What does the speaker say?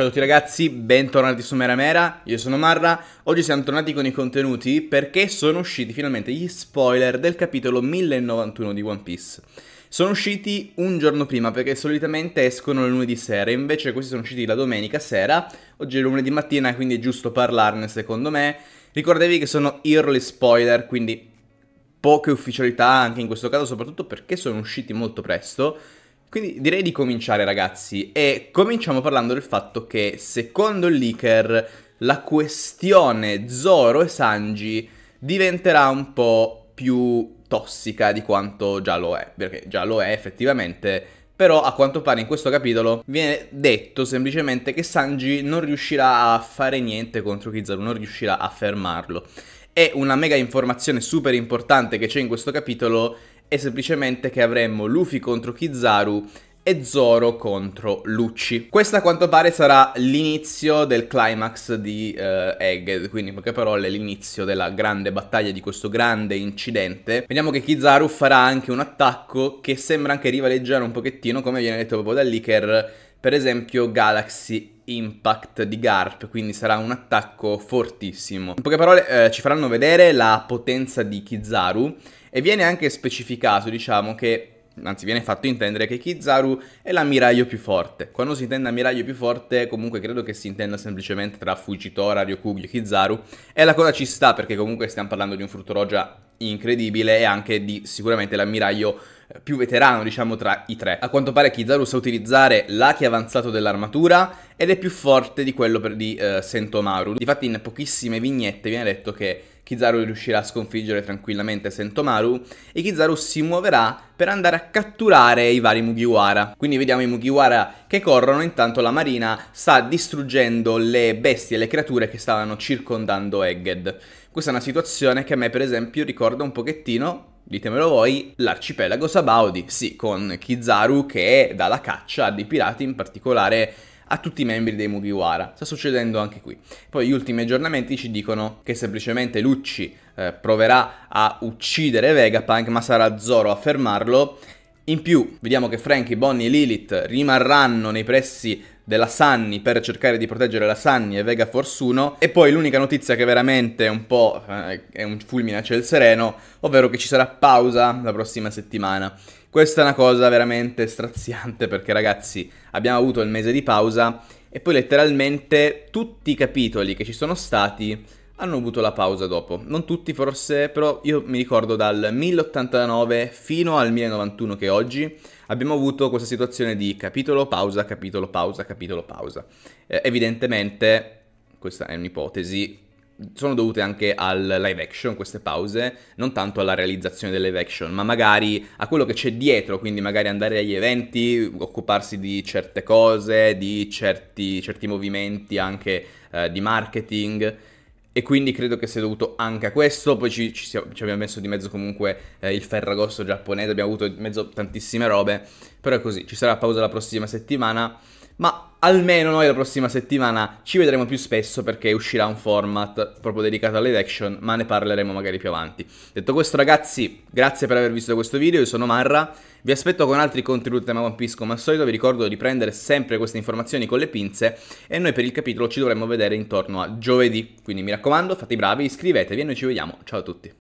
Ciao a tutti ragazzi, bentornati su Mera Mera, io sono Marra, oggi siamo tornati con i contenuti perché sono usciti finalmente gli spoiler del capitolo 1091 di One Piece. Sono usciti un giorno prima perché solitamente escono il lunedì sera, invece questi sono usciti la domenica sera, oggi è lunedì mattina quindi è giusto parlarne secondo me. Ricordatevi che sono early spoiler, quindi poche ufficialità anche in questo caso, soprattutto perché sono usciti molto presto quindi direi di cominciare ragazzi e cominciamo parlando del fatto che secondo il leaker la questione Zoro e Sanji diventerà un po' più tossica di quanto già lo è, perché già lo è effettivamente, però a quanto pare in questo capitolo viene detto semplicemente che Sanji non riuscirà a fare niente contro Kizaru, non riuscirà a fermarlo. E una mega informazione super importante che c'è in questo capitolo è semplicemente che avremmo Luffy contro Kizaru e Zoro contro Lucci. Questo a quanto pare sarà l'inizio del climax di eh, Egghead, quindi in poche parole l'inizio della grande battaglia di questo grande incidente. Vediamo che Kizaru farà anche un attacco che sembra anche rivaleggiare un pochettino, come viene detto proprio da Licker, per esempio Galaxy impact di Garp, quindi sarà un attacco fortissimo. In poche parole eh, ci faranno vedere la potenza di Kizaru e viene anche specificato, diciamo, che anzi viene fatto intendere che Kizaru è l'ammiraglio più forte. Quando si intende ammiraglio più forte, comunque credo che si intenda semplicemente tra Fujitora, Ryokugyo e Kizaru e la cosa ci sta perché comunque stiamo parlando di un frutto roggia incredibile e anche di sicuramente l'ammiraglio eh, più veterano, diciamo, tra i tre. A quanto pare Kizaru sa utilizzare l'aki avanzato dell'armatura ed è più forte di quello per, di uh, Sentomaru. Difatti in pochissime vignette viene detto che Kizaru riuscirà a sconfiggere tranquillamente Sentomaru e Kizaru si muoverà per andare a catturare i vari Mugiwara. Quindi vediamo i Mugiwara che corrono, intanto la marina sta distruggendo le bestie, le creature che stavano circondando Egged. Questa è una situazione che a me per esempio ricorda un pochettino ditemelo voi, l'arcipelago Sabaudi, sì, con Kizaru che dà la caccia a dei pirati, in particolare a tutti i membri dei Mugiwara. Sta succedendo anche qui. Poi gli ultimi aggiornamenti ci dicono che semplicemente Lucci eh, proverà a uccidere Vegapunk, ma sarà Zoro a fermarlo. In più, vediamo che Frankie, Bonnie e Lilith rimarranno nei pressi della Sunny per cercare di proteggere la Sunny e Vega Force 1 e poi l'unica notizia che veramente è un po' eh, è un fulmine a ciel sereno, ovvero che ci sarà pausa la prossima settimana. Questa è una cosa veramente straziante perché ragazzi abbiamo avuto il mese di pausa e poi letteralmente tutti i capitoli che ci sono stati hanno avuto la pausa dopo. Non tutti forse, però io mi ricordo dal 1089 fino al 1091 che è oggi abbiamo avuto questa situazione di capitolo, pausa, capitolo, pausa, capitolo, pausa. Eh, evidentemente, questa è un'ipotesi, sono dovute anche al live action queste pause, non tanto alla realizzazione del live action, ma magari a quello che c'è dietro, quindi magari andare agli eventi, occuparsi di certe cose, di certi, certi movimenti anche eh, di marketing. E quindi credo che sia dovuto anche a questo. Poi ci, ci, siamo, ci abbiamo messo di mezzo comunque eh, il ferragosto giapponese, abbiamo avuto di mezzo tantissime robe. Però è così, ci sarà pausa la prossima settimana ma almeno noi la prossima settimana ci vedremo più spesso perché uscirà un format proprio dedicato alle action, ma ne parleremo magari più avanti. Detto questo ragazzi, grazie per aver visto questo video, io sono Marra, vi aspetto con altri contenuti tema One Piece come al solito, vi ricordo di prendere sempre queste informazioni con le pinze e noi per il capitolo ci dovremmo vedere intorno a giovedì, quindi mi raccomando fate i bravi, iscrivetevi e noi ci vediamo, ciao a tutti.